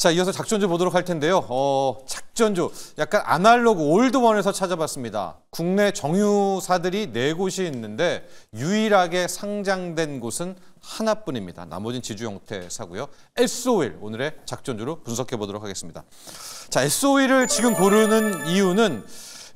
자, 이어서 작전주 보도록 할 텐데요. 어, 작전주 약간 아날로그 올드원에서 찾아봤습니다. 국내 정유사들이 네 곳이 있는데 유일하게 상장된 곳은 하나뿐입니다. 나머진 지주 형태사고요. SOL 오늘의 작전주로 분석해 보도록 하겠습니다. 자, SOL을 지금 고르는 이유는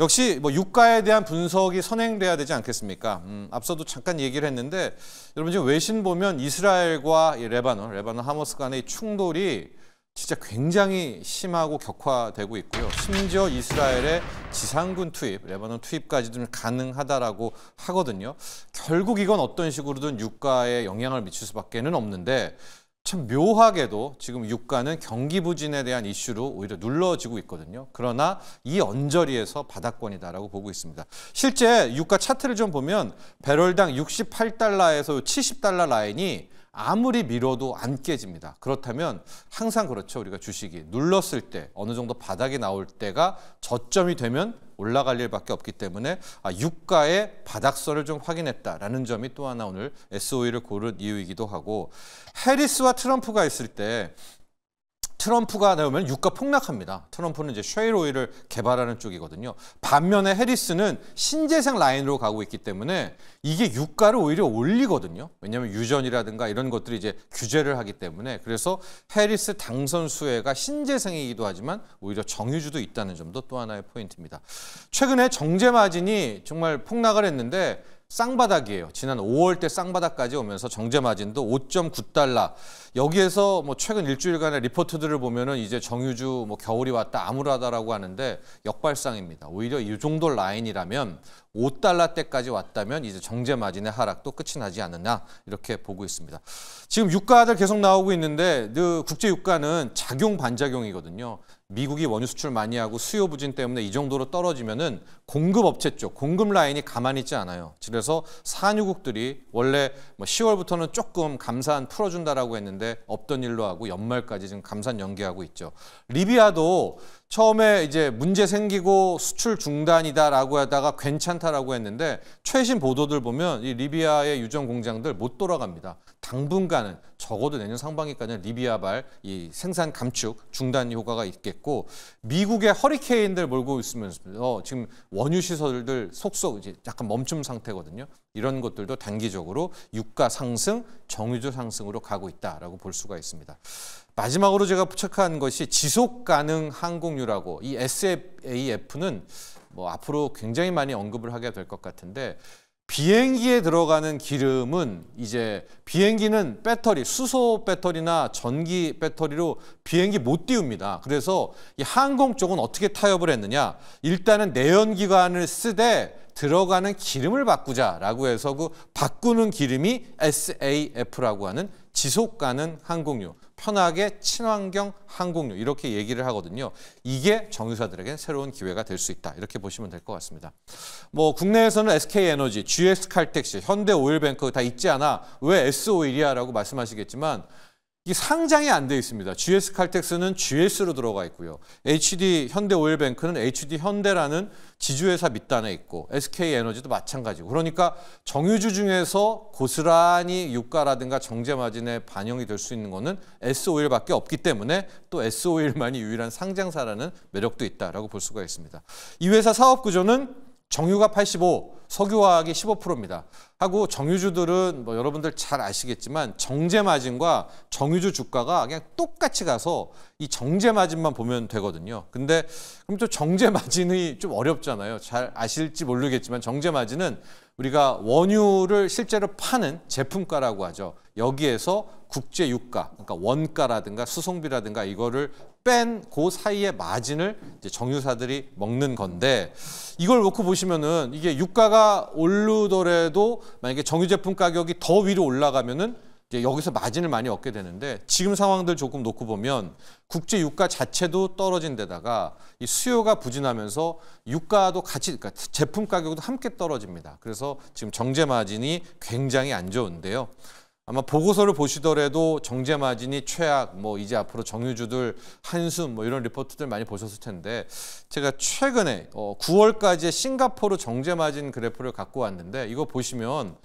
역시 뭐 유가에 대한 분석이 선행돼야 되지 않겠습니까? 음, 앞서도 잠깐 얘기를 했는데 여러분 지금 외신 보면 이스라엘과 레바논, 레바논 하모스 간의 충돌이 진짜 굉장히 심하고 격화되고 있고요. 심지어 이스라엘의 지상군 투입, 레바논 투입까지 좀 가능하다라고 하거든요. 결국 이건 어떤 식으로든 유가에 영향을 미칠 수밖에는 없는데 참 묘하게도 지금 유가는 경기 부진에 대한 이슈로 오히려 눌러지고 있거든요. 그러나 이 언저리에서 바닥권이다라고 보고 있습니다. 실제 유가 차트를 좀 보면 배럴당 68달러에서 70달러 라인이 아무리 밀어도 안 깨집니다. 그렇다면 항상 그렇죠. 우리가 주식이 눌렀을 때 어느 정도 바닥이 나올 때가 저점이 되면 올라갈 일밖에 없기 때문에 아, 유가의 바닥선을 좀 확인했다라는 점이 또 하나 오늘 SOE를 고른 이유이기도 하고 해리스와 트럼프가 있을 때 트럼프가 나오면 유가 폭락합니다. 트럼프는 이제 쉐일 오일을 개발하는 쪽이거든요. 반면에 해리스는 신재생 라인으로 가고 있기 때문에 이게 유가를 오히려 올리거든요. 왜냐하면 유전이라든가 이런 것들이 이제 규제를 하기 때문에 그래서 해리스 당선 수혜가 신재생이기도 하지만 오히려 정유주도 있다는 점도 또 하나의 포인트입니다. 최근에 정제 마진이 정말 폭락을 했는데 쌍바닥이에요. 지난 5월 때 쌍바닥까지 오면서 정제 마진도 5.9달러. 여기에서 뭐 최근 일주일간의 리포트들을 보면은 이제 정유주 뭐 겨울이 왔다 암울하다라고 하는데 역발상입니다. 오히려 이 정도 라인이라면 5달러대까지 왔다면 이제 정제 마진의 하락도 끝이 나지 않느냐 이렇게 보고 있습니다. 지금 유가들 계속 나오고 있는데 그 국제 유가는 작용 반작용이거든요. 미국이 원유 수출 많이 하고 수요 부진 때문에 이 정도로 떨어지면은 공급 업체 쪽 공급 라인이 가만히 있지 않아요. 그래서 산유국들이 원래 뭐 10월부터는 조금 감산 풀어준다라고 했는데 없던 일로 하고 연말까지 지금 감산 연기하고 있죠. 리비아도 처음에 이제 문제 생기고 수출 중단이다라고 하다가 괜찮다라고 했는데 최신 보도들 보면 이 리비아의 유전 공장들 못 돌아갑니다. 당분간은 적어도 내년 상반기까지는 리비아발 이 생산 감축 중단 효과가 있겠고 미국의 허리케인들 몰고 있으면서 지금 원유 시설들 속속 이제 약간 멈춤 상태거든요. 이런 것들도 단기적으로 유가 상승, 정유주 상승으로 가고 있다라고 볼 수가 있습니다. 마지막으로 제가 체착한 것이 지속 가능 항공유라고 이 SAF는 뭐 앞으로 굉장히 많이 언급을 하게 될 것 같은데 비행기에 들어가는 기름은 이제 비행기는 배터리, 수소 배터리나 전기 배터리로 비행기 못 띄웁니다. 그래서 이 항공 쪽은 어떻게 타협을 했느냐. 일단은 내연기관을 쓰되 들어가는 기름을 바꾸자라고 해서 그 바꾸는 기름이 SAF라고 하는 지속 가능 항공유. 편하게 친환경 항공료 이렇게 얘기를 하거든요. 이게 정유사들에겐 새로운 기회가 될 수 있다. 이렇게 보시면 될 것 같습니다. 뭐 국내에서는 SK에너지, GS칼텍시, 현대오일뱅크 다 있지 않아. 왜 S오일이야? 라고 말씀하시겠지만 이 상장이 안 돼 있습니다. GS 칼텍스는 GS로 들어가 있고요. HD 현대 오일뱅크는 HD 현대라는 지주회사 밑단에 있고 SK 에너지도 마찬가지고 그러니까 정유주 중에서 고스란히 유가라든가 정제 마진에 반영이 될 수 있는 거는 S 오일밖에 없기 때문에 또 S 오일만이 유일한 상장사라는 매력도 있다라고 볼 수가 있습니다. 이 회사 사업 구조는 정유가 85, 석유화학이 15%입니다. 하고 정유주들은 뭐 여러분들 잘 아시겠지만 정제 마진과 정유주 주가가 그냥 똑같이 가서 이 정제 마진만 보면 되거든요. 근데 그럼 또 정제 마진이 좀 어렵잖아요. 잘 아실지 모르겠지만 정제 마진은 우리가 원유를 실제로 파는 제품가라고 하죠. 여기에서 국제 유가, 그러니까 원가라든가 수송비라든가 이거를 뺀그 사이의 마진을 정유사들이 먹는 건데 이걸 놓고 보시면은 이게 유가가 오르더라도 만약에 정유 제품 가격이 더 위로 올라가면은 여기서 마진을 많이 얻게 되는데 지금 상황들 조금 놓고 보면 국제 유가 자체도 떨어진 데다가 이 수요가 부진하면서 유가도 같이 그러니까 제품 가격도 함께 떨어집니다. 그래서 지금 정제 마진이 굉장히 안 좋은데요. 아마 보고서를 보시더라도 정제 마진이 최악, 뭐 이제 앞으로 정유주들 한숨 뭐 이런 리포트들 많이 보셨을 텐데 제가 최근에 어 9월까지의 싱가포르 정제 마진 그래프를 갖고 왔는데 이거 보시면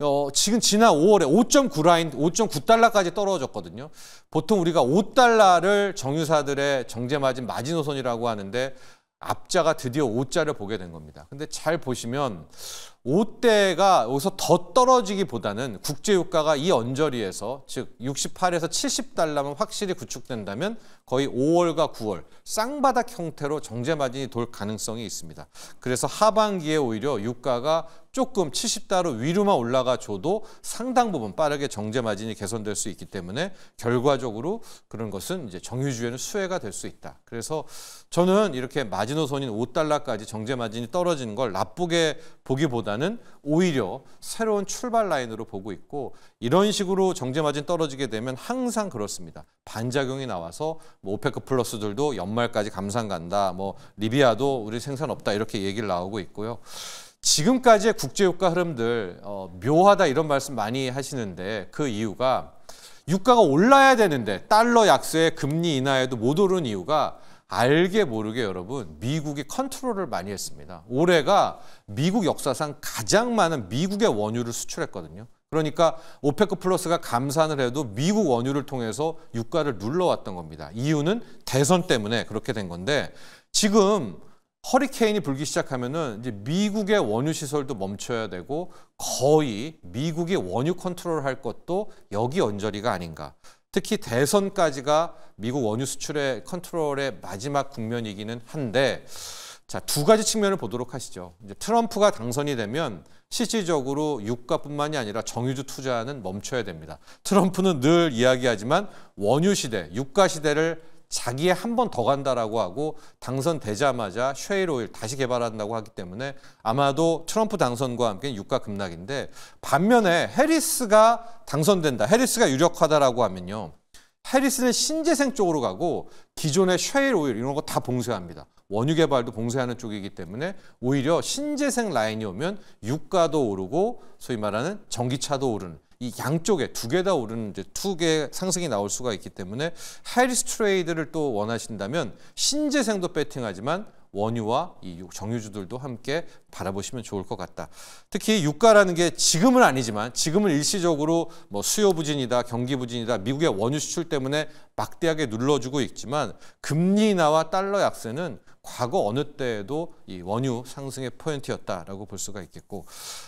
어, 지금 지난 5월에 5.9 라인, 5.9달러까지 떨어졌거든요. 보통 우리가 5달러를 정유사들의 정제 마진 마지노선이라고 하는데 앞자가 드디어 오자를 보게 된 겁니다. 근데 잘 보시면 오대가 여기서 더 떨어지기보다는 국제유가가 이 언저리에서 즉 68에서 70달러만 확실히 구축된다면 거의 5월과 9월 쌍바닥 형태로 정제 마진이 돌 가능성이 있습니다. 그래서 하반기에 오히려 유가가 조금 70달러 위로만 올라가 줘도 상당 부분 빠르게 정제 마진이 개선될 수 있기 때문에 결과적으로 그런 것은 이제 정유주에는 수혜가 될 수 있다. 그래서 저는 이렇게 마지노선인 5달러까지 정제 마진이 떨어지는 걸 나쁘게 보기보다는 오히려 새로운 출발 라인으로 보고 있고 이런 식으로 정제 마진 떨어지게 되면 항상 그렇습니다. 반작용이 나와서 뭐 오페크 플러스들도 연말까지 감산 간다. 뭐 리비아도 우리 생산 없다 이렇게 얘기를 나오고 있고요. 지금까지의 국제유가 흐름들 어, 묘하다 이런 말씀 많이 하시는데 그 이유가 유가가 올라야 되는데 달러 약세에 금리 인하에도 못 오른 이유가 알게 모르게 여러분 미국이 컨트롤을 많이 했습니다. 올해가 미국 역사상 가장 많은 미국의 원유를 수출했거든요. 그러니까 오페크 플러스가 감산을 해도 미국 원유를 통해서 유가를 눌러왔던 겁니다. 이유는 대선 때문에 그렇게 된 건데 지금 허리케인이 불기 시작하면은 이제 미국의 원유 시설도 멈춰야 되고 거의 미국이 원유 컨트롤할 것도 여기 언저리가 아닌가. 특히 대선까지가 미국 원유 수출의 컨트롤의 마지막 국면이기는 한데 자, 두 가지 측면을 보도록 하시죠. 이제 트럼프가 당선이 되면 실질적으로 유가뿐만이 아니라 정유주 투자는 멈춰야 됩니다. 트럼프는 늘 이야기하지만 원유 시대, 유가 시대를 자기에한번더 간다라고 하고 당선되자마자 쉐일오일 다시 개발한다고 하기 때문에 아마도 트럼프 당선과 함께 유가 급락인데 반면에 해리스가 당선된다. 해리스가 유력하다라고 하면요. 해리스는 신재생 쪽으로 가고 기존의 쉐일오일 이런 거 다 봉쇄합니다. 원유 개발도 봉쇄하는 쪽이기 때문에 오히려 신재생 라인이 오면 유가도 오르고 소위 말하는 전기차도 오르는 이 양쪽에 두 개 다 오르는 이두개 상승이 나올 수가 있기 때문에 하이리스 트레이드를 또 원하신다면 신재생도 배팅하지만 원유와 이 정유주들도 함께 바라보시면 좋을 것 같다. 특히 유가라는 게 지금은 아니지만 지금은 일시적으로 뭐 수요 부진이다, 경기 부진이다, 미국의 원유 수출 때문에 막대하게 눌러주고 있지만 금리 인하와 달러 약세는 과거 어느 때에도 이 원유 상승의 포인트였다라고 볼 수가 있겠고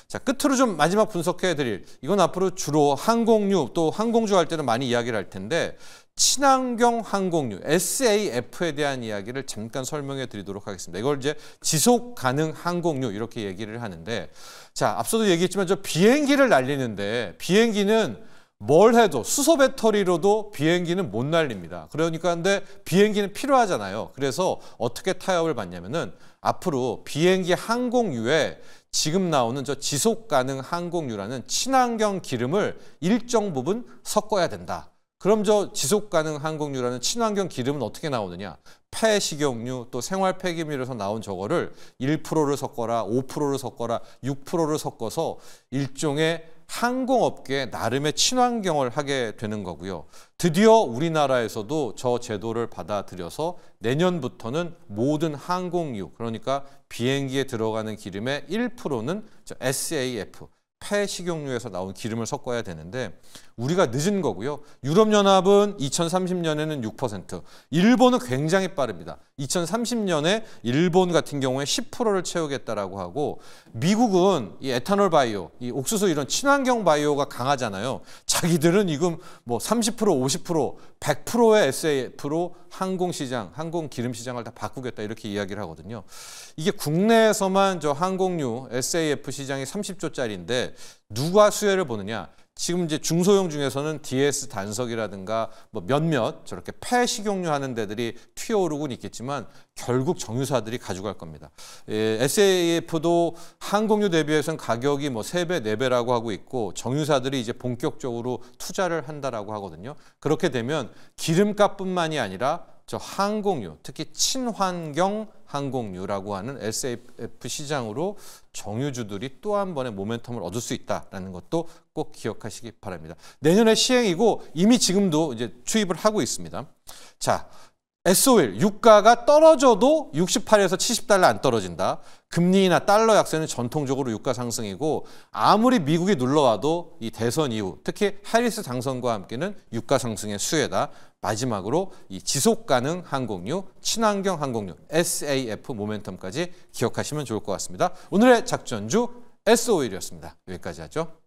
자 끝으로 좀 마지막 분석해 드릴 이건 앞으로 주로 항공유 또 항공주 할 때는 많이 이야기를 할 텐데 친환경 항공유 SAF에 대한 이야기를 잠깐 설명해 드리도록 하겠습니다. 이걸 이제 지속 가능 항공유 이렇게 얘기를 하는데 자 앞서도 얘기했지만 저 비행기를 날리는데 비행기는 뭘 해도 수소 배터리로도 비행기는 못 날립니다. 그러니까 근데 비행기는 필요하잖아요. 그래서 어떻게 타협을 받냐면은 앞으로 비행기 항공유에 지금 나오는 저 지속 가능 항공유라는 친환경 기름을 일정 부분 섞어야 된다. 그럼 저 지속 가능 항공유라는 친환경 기름은 어떻게 나오느냐? 폐식용유 또 생활 폐기물에서 나온 저거를 1%를 섞어라, 5%를 섞어라, 6%를 섞어서 일종의 항공업계 나름의 친환경을 하게 되는 거고요. 드디어 우리나라에서도 저 제도를 받아들여서 내년부터는 모든 항공유, 그러니까 비행기에 들어가는 기름의 1%는 SAF, 폐식용유에서 나온 기름을 섞어야 되는데 우리가 늦은 거고요. 유럽연합은 2030년에는 6%, 일본은 굉장히 빠릅니다. 2030년에 일본 같은 경우에 10%를 채우겠다라고 하고 미국은 이 에탄올 바이오, 이 옥수수 이런 친환경 바이오가 강하잖아요. 자기들은 지금 뭐 30%, 50%, 100%의 SAF로 항공 시장, 항공 기름 시장을 다 바꾸겠다 이렇게 이야기를 하거든요. 이게 국내에서만 저 항공유 SAF 시장이 30조짜리인데 누가 수혜를 보느냐? 지금 이제 중소형 중에서는 DS 단석이라든가 뭐 몇몇 저렇게 폐식용유 하는 데들이 튀어오르곤 있겠지만 결국 정유사들이 가져갈 겁니다. 예, SAF도 항공유 대비해서는 가격이 뭐세배 네배라고 하고 있고 정유사들이 이제 본격적으로 투자를 한다라고 하거든요. 그렇게 되면 기름값뿐만이 아니라 저 항공유, 특히 친환경 항공유라고 하는 SAF 시장으로 정유주들이 또 한 번의 모멘텀을 얻을 수 있다라는 것도 꼭 기억하시기 바랍니다. 내년에 시행이고 이미 지금도 이제 투입을 하고 있습니다. 자, SOL 유가가 떨어져도 68에서 70달러 안 떨어진다. 금리나 달러 약세는 전통적으로 유가 상승이고 아무리 미국이 눌러와도 이 대선 이후 특히 하리스 당선과 함께는 유가 상승의 수혜다. 마지막으로 이 지속 가능 항공유, 친환경 항공유 SAF 모멘텀까지 기억하시면 좋을 것 같습니다. 오늘의 작전주 SOL이었습니다. 여기까지 하죠.